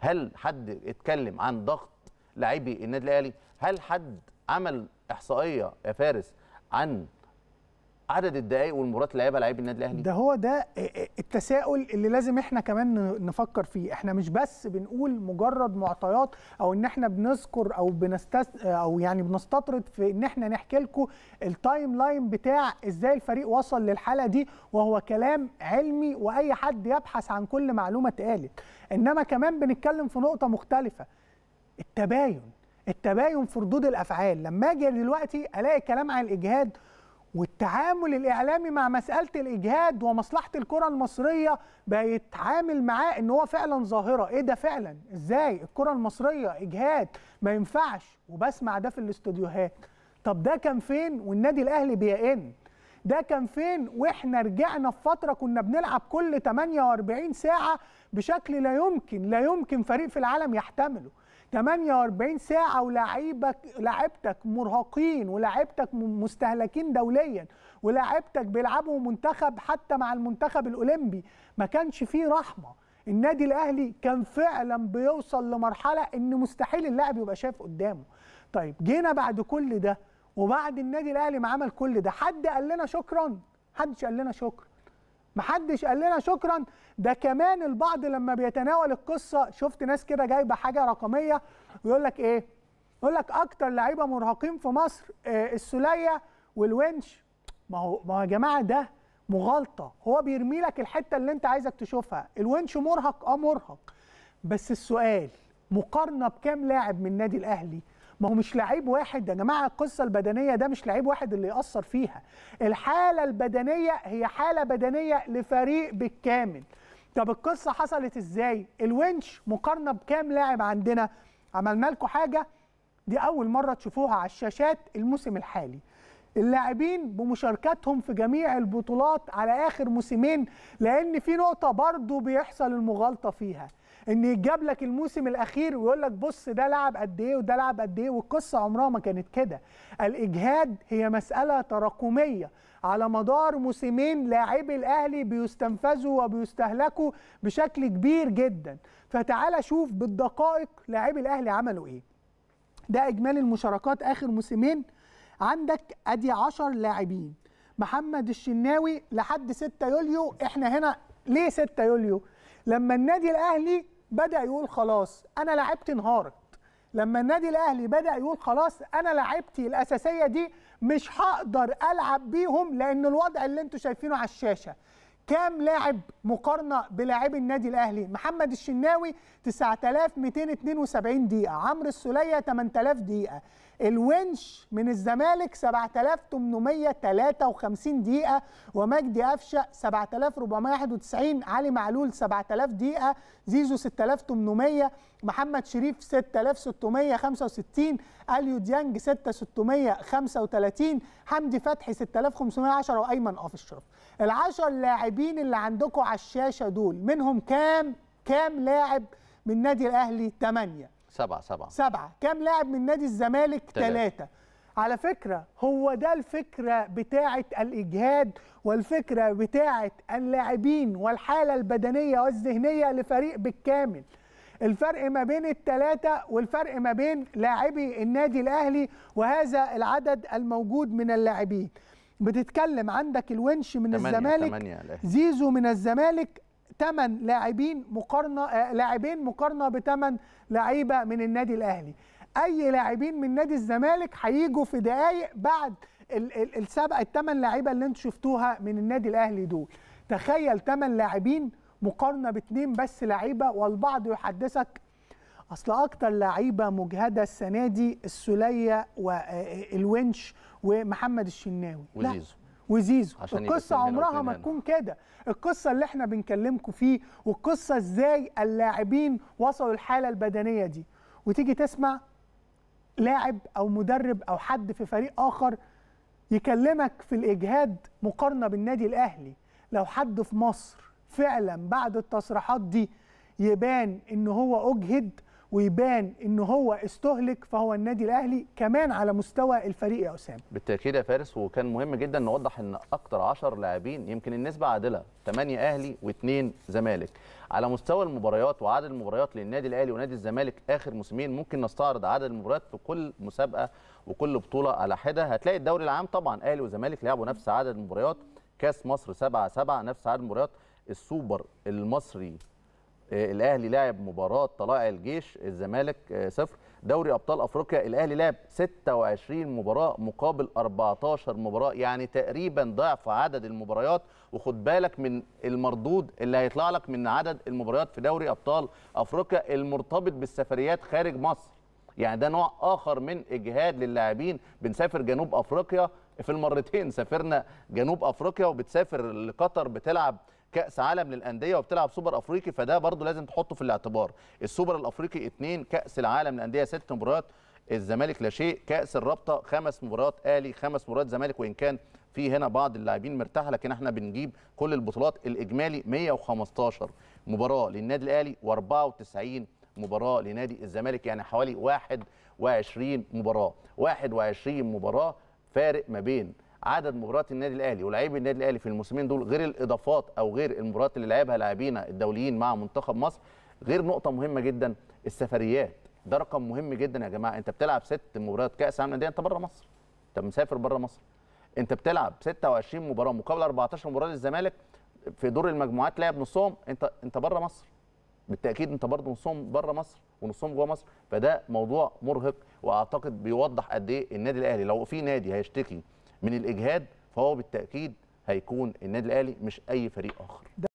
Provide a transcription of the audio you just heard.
هل حد اتكلم عن ضغط لاعبي النادي الاهلي هل حد عمل احصائيه يا فارس عن عدد الدقائق والمباريات اللي لعبها لعيب النادي الاهلي ده هو ده التساؤل اللي لازم احنا كمان نفكر فيه احنا مش بس بنقول مجرد معطيات او ان احنا بنذكر او بنستس او يعني بنستطرد في ان احنا نحكي لكم التايم لاين بتاع ازاي الفريق وصل للحاله دي وهو كلام علمي واي حد يبحث عن كل معلومه اتقالت انما كمان بنتكلم في نقطه مختلفه التباين التباين في ردود الافعال لما اجي دلوقتي الاقي كلام عن الاجهاد والتعامل الاعلامي مع مساله الاجهاد ومصلحه الكره المصريه بقى يتعامل معاه ان هو فعلا ظاهره ايه ده فعلا ازاي الكره المصريه اجهاد ما ينفعش وبسمع ده في الاستوديوهات طب ده كان فين والنادي الاهلي بيئن ده كان فين واحنا رجعنا في فتره كنا بنلعب كل 48 ساعه بشكل لا يمكن لا يمكن فريق في العالم يحتمله 48 ساعه ولاعيبك لاعيبتك مرهقين ولاعيبتك مستهلكين دوليا ولاعيبتك بيلعبوا منتخب حتى مع المنتخب الاولمبي ما كانش فيه رحمه النادي الاهلي كان فعلا بيوصل لمرحله ان مستحيل اللاعب يبقى شايف قدامه طيب جينا بعد كل ده وبعد النادي الاهلي ما عمل كل ده حد قال لنا شكرا حدش قال لنا شكرا محدش قال لنا شكرا ده كمان البعض لما بيتناول القصه شفت ناس كده جايبه حاجه رقميه ويقول لك ايه يقول لك اكتر لعيبه مرهقين في مصر السليه السوليه والونش ما هو ما هو يا جماعه ده مغالطه هو بيرمي لك الحته اللي انت عايزك تشوفها الونش مرهق اه مرهق بس السؤال مقارنه بكام لاعب من النادي الاهلي ما هو مش لعيب واحد يا جماعه القصه البدنيه ده مش لعيب واحد اللي ياثر فيها الحاله البدنيه هي حاله بدنيه لفريق بالكامل طب القصه حصلت ازاي الونش مقارنه بكام لاعب عندنا عملنا لكم حاجه دي اول مره تشوفوها على الشاشات الموسم الحالي اللاعبين بمشاركتهم في جميع البطولات على اخر موسمين لان في نقطه برضه بيحصل المغالطه فيها ان يجاب لك الموسم الاخير ويقول لك بص ده لعب قد ايه وده لعب قد ايه والقصه عمرها ما كانت كده الاجهاد هي مساله تراكميه على مدار موسمين لاعبي الاهلي بيستنفذوا وبيستهلكوا بشكل كبير جدا فتعالى شوف بالدقائق لاعبي الاهلي عملوا ايه ده اجمالي المشاركات اخر موسمين عندك ادي 10 لاعبين محمد الشناوي لحد 6 يوليو احنا هنا ليه 6 يوليو لما النادي الاهلي بدا يقول خلاص انا لعبت انهارت لما النادي الاهلي بدا يقول خلاص انا لعبتي الاساسيه دي مش هقدر العب بيهم لان الوضع اللي انتم شايفينه على الشاشه كام لاعب مقارنه بلاعبي النادي الاهلي محمد الشناوي 9272 دقيقه عمرو السوليه 8000 دقيقه الونش من الزمالك 7853 دقيقه ومجدي قفشه 7491 علي معلول 7000 دقيقه زيزو 6800 محمد شريف 6665 اليو ديانج 6635 حمدي فتحي 6510 وايمن قفشه ال العشر لاعبين اللاعبين اللي عندكم على الشاشه دول منهم كام كام لاعب من نادي الاهلي 8 سبعة سبعة سبعة كام لاعب من نادي الزمالك ثلاثة على فكرة هو ده الفكرة بتاعة الإجهاد والفكرة بتاعة اللاعبين والحالة البدنية والذهنية لفريق بالكامل الفرق ما بين الثلاثة والفرق ما بين لاعبي النادي الأهلي وهذا العدد الموجود من اللاعبين بتتكلم عندك الونش من تمانية الزمالك تمانية زيزو من الزمالك ثمان لاعبين مقارنه آه، لاعبين مقارنه بثمان لعيبه من النادي الاهلي اي لاعبين من نادي الزمالك هيجوا في دقائق بعد السبع الثمان لعيبه اللي انتم شفتوها من النادي الاهلي دول تخيل ثمان لاعبين مقارنه باثنين بس لعيبه والبعض يحدثك اصل اكتر لعيبه مجهده السنه دي السوليه والونش آه، ومحمد الشناوي وزيزو وزيزو القصه عمرها ما تكون كده القصه اللي احنا بنكلمكم فيه والقصه ازاي اللاعبين وصلوا الحاله البدنيه دي وتيجي تسمع لاعب او مدرب او حد في فريق اخر يكلمك في الاجهاد مقارنه بالنادي الاهلي لو حد في مصر فعلا بعد التصريحات دي يبان ان هو اجهد ويبان ان هو استهلك فهو النادي الاهلي كمان على مستوى الفريق يا اسامه بالتاكيد يا فارس وكان مهم جدا نوضح ان اكتر 10 لاعبين يمكن النسبه عادله 8 اهلي و2 زمالك على مستوى المباريات وعدد المباريات للنادي الاهلي ونادي الزمالك اخر موسمين ممكن نستعرض عدد المباريات في كل مسابقه وكل بطوله على حده هتلاقي الدوري العام طبعا اهلي وزمالك لعبوا نفس عدد المباريات كاس مصر 7 7 نفس عدد المباريات السوبر المصري آه، الاهلي لعب مباراه طلائع الجيش الزمالك آه، صفر دوري ابطال افريقيا الاهلي لعب 26 مباراه مقابل 14 مباراه يعني تقريبا ضعف عدد المباريات وخد بالك من المردود اللي هيطلع لك من عدد المباريات في دوري ابطال افريقيا المرتبط بالسفريات خارج مصر يعني ده نوع اخر من اجهاد للاعبين بنسافر جنوب افريقيا في المرتين سافرنا جنوب افريقيا وبتسافر لقطر بتلعب كاس عالم للانديه وبتلعب سوبر افريقي فده برضو لازم تحطه في الاعتبار السوبر الافريقي اثنين كاس العالم للانديه ست مباريات الزمالك لا شيء كاس الرابطه خمس مباريات اهلي خمس مباريات زمالك وان كان في هنا بعض اللاعبين مرتاحه لكن احنا بنجيب كل البطولات الاجمالي 115 مباراه للنادي الاهلي و94 مباراه لنادي الزمالك يعني حوالي 21 مباراه 21 مباراه فارق ما بين عدد مباريات النادي الاهلي ولاعيبي النادي الاهلي في الموسمين دول غير الاضافات او غير المباريات اللي لعبها لاعبينا الدوليين مع منتخب مصر غير نقطه مهمه جدا السفريات ده رقم مهم جدا يا جماعه انت بتلعب ست مباريات كاس عالم للانديه انت بره مصر انت مسافر بره مصر انت بتلعب 26 مباراه مقابل 14 مباراه للزمالك في دور المجموعات لعب نصهم انت انت بره مصر بالتاكيد انت برضه نصهم بره مصر ونصهم جوه مصر فده موضوع مرهق واعتقد بيوضح قد ايه النادي الاهلي لو في نادي هيشتكي من الاجهاد فهو بالتاكيد هيكون النادي الاهلي مش اي فريق اخر